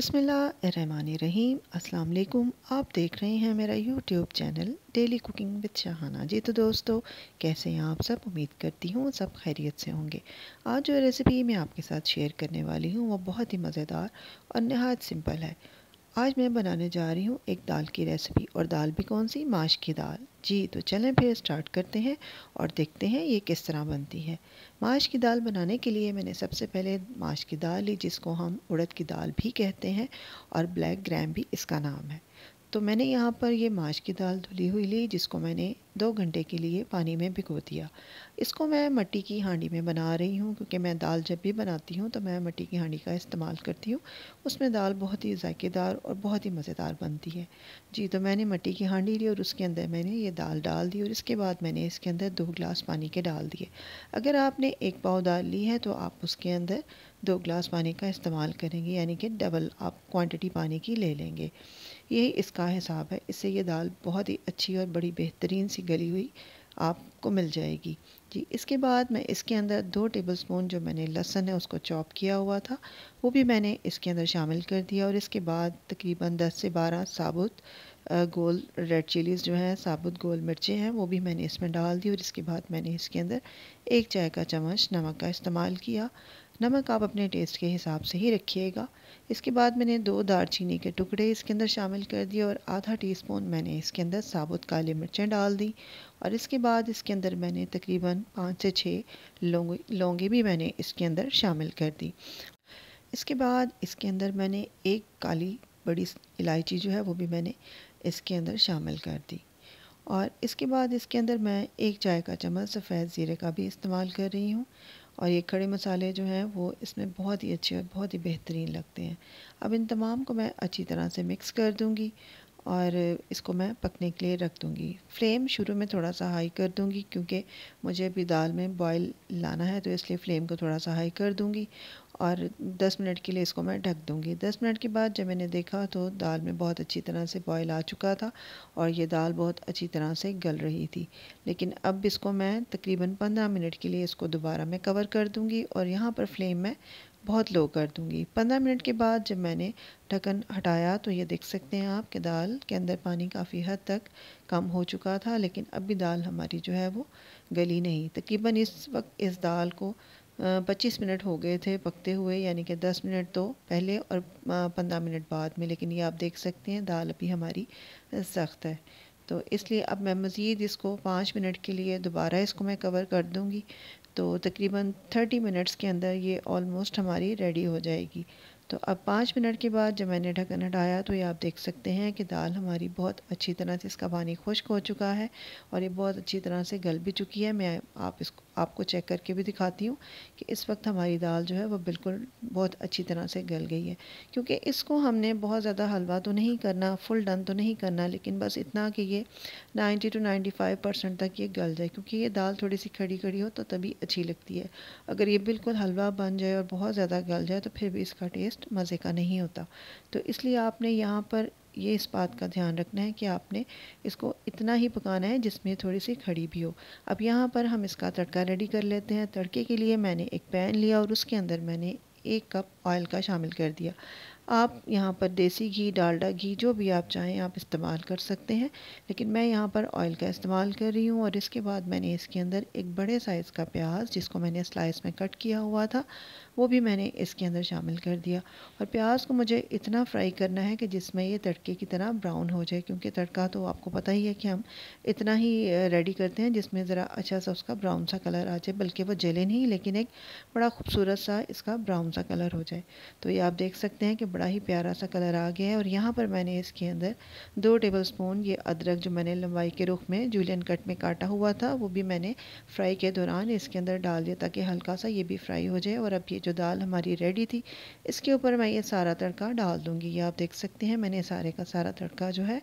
बसमीम अस्सलाम आप देख रहे हैं मेरा YouTube channel daily cooking with Shahana ji तो दोस्तों कैसे हैं आप सब उम्मीद करती हूँ सब खैरियत से होंगे आज जो रेसिपी मैं आपके साथ शेयर करने वाली हूँ वो बहुत ही मज़ेदार और नहायत सिंपल है आज मैं बनाने जा रही हूँ एक दाल की रेसिपी और दाल भी कौन सी माश की दाल जी तो चलें फिर स्टार्ट करते हैं और देखते हैं ये किस तरह बनती है माश की दाल बनाने के लिए मैंने सबसे पहले माश की दाल ली जिसको हम उड़द की दाल भी कहते हैं और ब्लैक ग्राम भी इसका नाम है तो मैंने यहाँ पर ये माश की दाल धुली हुई ली जिसको मैंने दो घंटे के लिए पानी में भिगो दिया इसको मैं मट्टी की हांडी में बना रही हूँ क्योंकि मैं दाल जब भी बनाती हूँ तो मैं मट्टी की हांडी का इस्तेमाल करती हूँ उसमें दाल बहुत ही जायकेदार और बहुत ही मज़ेदार बनती है जी तो मैंने मट्टी की हांडी ली और उसके अंदर मैंने ये दाल डाल दी और इसके बाद मैंने इसके अंदर दो गिलास पानी के डाल दिए अगर आपने एक पाव दाल ली है तो आप उसके अंदर दो ग्लास पानी का इस्तेमाल करेंगे यानी कि डबल आप क्वांटिटी पानी की ले लेंगे यही इसका हिसाब है इससे ये दाल बहुत ही अच्छी और बड़ी बेहतरीन सी गली हुई आपको मिल जाएगी जी इसके बाद मैं इसके अंदर दो टेबलस्पून जो मैंने लहसन है उसको चॉप किया हुआ था वो भी मैंने इसके अंदर शामिल कर दिया और इसके बाद तकरीबन 10 से 12 साबुत गोल रेड चिलीज़ जो हैं साबुत गोल मिर्चें हैं वो भी मैंने इसमें डाल दी और इसके बाद मैंने इसके अंदर एक चाय का चम्मच नमक का इस्तेमाल किया नमक आप अपने टेस्ट के हिसाब से ही रखिएगा इसके बाद मैंने दो चीनी के टुकड़े इसके अंदर शामिल कर दिए और आधा टीस्पून मैंने इसके अंदर साबुत काली मिर्चें डाल दी और इसके बाद इसके अंदर मैंने तकरीबन पाँच से छः लौंग लौंगी भी मैंने इसके अंदर शामिल कर दी इसके बाद इसके अंदर मैंने एक काली बड़ी इलायची जो है वो भी मैंने इसके अंदर शामिल कर दी और इसके बाद इसके अंदर मैं एक चाय का चम्मच सफ़ेद ज़ीरे का भी इस्तेमाल कर रही हूँ और ये खड़े मसाले जो हैं वो इसमें बहुत ही अच्छे और बहुत ही बेहतरीन लगते हैं अब इन तमाम को मैं अच्छी तरह से मिक्स कर दूँगी और इसको मैं पकने के लिए रख दूँगी फ्लेम शुरू में थोड़ा सा हाई कर दूँगी क्योंकि मुझे अभी दाल में बॉयल लाना है तो इसलिए फ्लेम को थोड़ा सा हाई कर दूँगी और 10 मिनट के लिए इसको मैं ढक दूँगी 10 मिनट के बाद जब मैंने देखा तो दाल में बहुत अच्छी तरह से बॉयल आ चुका था और ये दाल बहुत अच्छी तरह से गल रही थी लेकिन अब इसको मैं तकरीबन पंद्रह मिनट के लिए इसको दोबारा मैं कवर कर दूँगी और यहाँ पर फ्लेम मैं बहुत लो कर दूंगी पंद्रह मिनट के बाद जब मैंने ढक्कन हटाया तो ये देख सकते हैं आप कि दाल के अंदर पानी काफ़ी हद तक कम हो चुका था लेकिन अब भी दाल हमारी जो है वो गली नहीं तकरीबन इस वक्त इस दाल को पच्चीस मिनट हो गए थे पकते हुए यानी कि दस मिनट तो पहले और पंद्रह मिनट बाद में लेकिन ये आप देख सकते हैं दाल अभी हमारी सख्त है तो इसलिए अब मैं मज़ीद इसको पाँच मिनट के लिए दोबारा इसको मैं कवर कर दूँगी तो तकरीबन 30 मिनट्स के अंदर ये ऑलमोस्ट हमारी रेडी हो जाएगी तो अब पाँच मिनट के बाद जब मैंने ढक्कन हटाया तो ये आप देख सकते हैं कि दाल हमारी बहुत अच्छी तरह से इसका पानी खुश्क हो चुका है और ये बहुत अच्छी तरह से गल भी चुकी है मैं आप इसको आपको चेक करके भी दिखाती हूँ कि इस वक्त हमारी दाल जो है वो बिल्कुल बहुत अच्छी तरह से गल गई है क्योंकि इसको हमने बहुत ज़्यादा हलवा तो नहीं करना फुल डन तो नहीं करना लेकिन बस इतना कि ये नाइन्टी टू नाइन्टी परसेंट तक ये गल जाए क्योंकि ये दाल थोड़ी सी खड़ी खड़ी हो तो तभी अच्छी लगती है अगर ये बिल्कुल हलवा बन जाए और बहुत ज़्यादा गल जाए तो फिर भी इसका टेस्ट टेस्ट मज़े का नहीं होता तो इसलिए आपने यहाँ पर ये इस बात का ध्यान रखना है कि आपने इसको इतना ही पकाना है जिसमें थोड़ी सी खड़ी भी हो अब यहाँ पर हम इसका तड़का रेडी कर लेते हैं तड़के के लिए मैंने एक पैन लिया और उसके अंदर मैंने एक कप ऑयल का शामिल कर दिया आप यहाँ पर देसी घी डालडा घी जो भी आप चाहें आप इस्तेमाल कर सकते हैं लेकिन मैं यहाँ पर ऑयल का इस्तेमाल कर रही हूँ और इसके बाद मैंने इसके अंदर एक बड़े साइज़ का प्याज जिसको मैंने स्लाइस में कट किया हुआ था वो भी मैंने इसके अंदर शामिल कर दिया और प्याज को मुझे इतना फ्राई करना है कि जिसमें ये तड़के की तरह ब्राउन हो जाए क्योंकि तड़का तो आपको पता ही है कि हम इतना ही रेडी करते हैं जिसमें ज़रा अच्छा सा उसका ब्राउन सा कलर आ जाए बल्कि वह जले नहीं लेकिन एक बड़ा खूबसूरत सा इसका ब्राउन सा कलर हो जाए जाए तो ये आप देख सकते हैं कि बड़ा ही प्यारा सा कलर आ गया है और यहाँ पर मैंने इसके अंदर दो टेबल स्पून ये अदरक जो मैंने लंबाई के रुख में जूलियन कट में काटा हुआ था वो भी मैंने फ्राई के दौरान इसके अंदर डाल दिया ताकि हल्का सा ये भी फ्राई हो जाए और अब ये जो दाल हमारी रेडी थी इसके ऊपर मैं ये सारा तड़का डाल दूँगी ये आप देख सकते हैं मैंने सारे का सारा तड़का जो है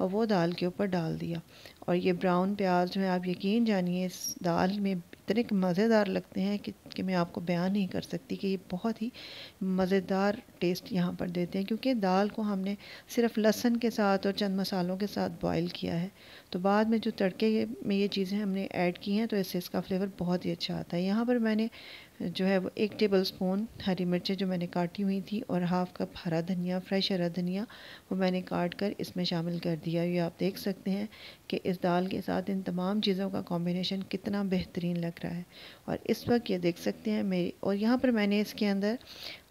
वो दाल के ऊपर डाल दिया और ये ब्राउन प्याज जो है आप यकीन जानिए इस दाल में इतने मज़ेदार लगते हैं कि, कि मैं आपको बयान नहीं कर सकती कि ये बहुत ही मज़ेदार टेस्ट यहाँ पर देते हैं क्योंकि दाल को हमने सिर्फ लहसन के साथ और चंद मसालों के साथ बॉईल किया है तो बाद में जो तड़के में ये चीज़ें हमने ऐड की हैं तो इससे इसका फ्लेवर बहुत ही अच्छा आता है यहाँ पर मैंने जो है वो एक टेबल स्पून हरी मिर्चें जो मैंने काटी हुई थी और हाफ़ कप हरा धनिया फ्रेश हरा धनिया वो मैंने काट कर इसमें शामिल कर दिया ये आप देख सकते हैं कि इस दाल के साथ इन तमाम चीज़ों का कॉम्बिनेशन कितना बेहतरीन लग रहा है और इस वक्त ये देख सकते हैं मेरी और यहाँ पर मैंने इसके अंदर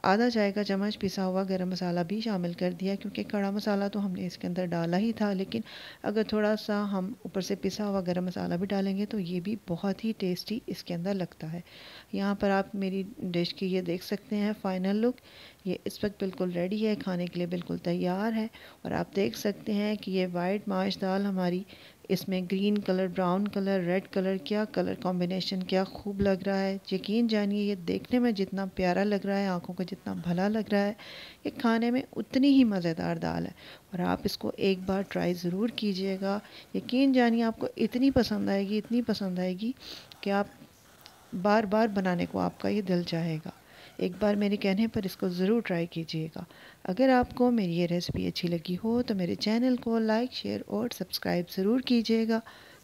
आधा चाय का चम्मच पिसा हुआ गरम मसाला भी शामिल कर दिया क्योंकि कड़ा मसाला तो हमने इसके अंदर डाला ही था लेकिन अगर थोड़ा सा हम ऊपर से पिसा हुआ गरम मसाला भी डालेंगे तो ये भी बहुत ही टेस्टी इसके अंदर लगता है यहाँ पर आप मेरी डिश की ये देख सकते हैं फाइनल लुक ये इस वक्त बिल्कुल रेडी है खाने के लिए बिल्कुल तैयार है और आप देख सकते हैं कि ये वाइट माश दाल हमारी इसमें green colour brown colour red colour क्या कलर कॉम्बिनेशन क्या खूब लग रहा है यकीन जानिए ये देखने में जितना प्यारा लग रहा है आंखों को जितना भला लग रहा है ये खाने में उतनी ही मज़ेदार दाल है और आप इसको एक बार ट्राई ज़रूर कीजिएगा यकीन जानिए आपको इतनी पसंद आएगी इतनी पसंद आएगी कि आप बार बार बनाने को आपका ये दिल चाहेगा एक बार मेरे कहने पर इसको ज़रूर ट्राई कीजिएगा अगर आपको मेरी ये रेसिपी अच्छी लगी हो तो मेरे चैनल को लाइक शेयर और सब्सक्राइब ज़रूर कीजिएगा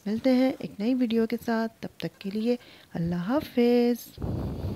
मिलते हैं एक नई वीडियो के साथ तब तक के लिए अल्लाह हाफिज़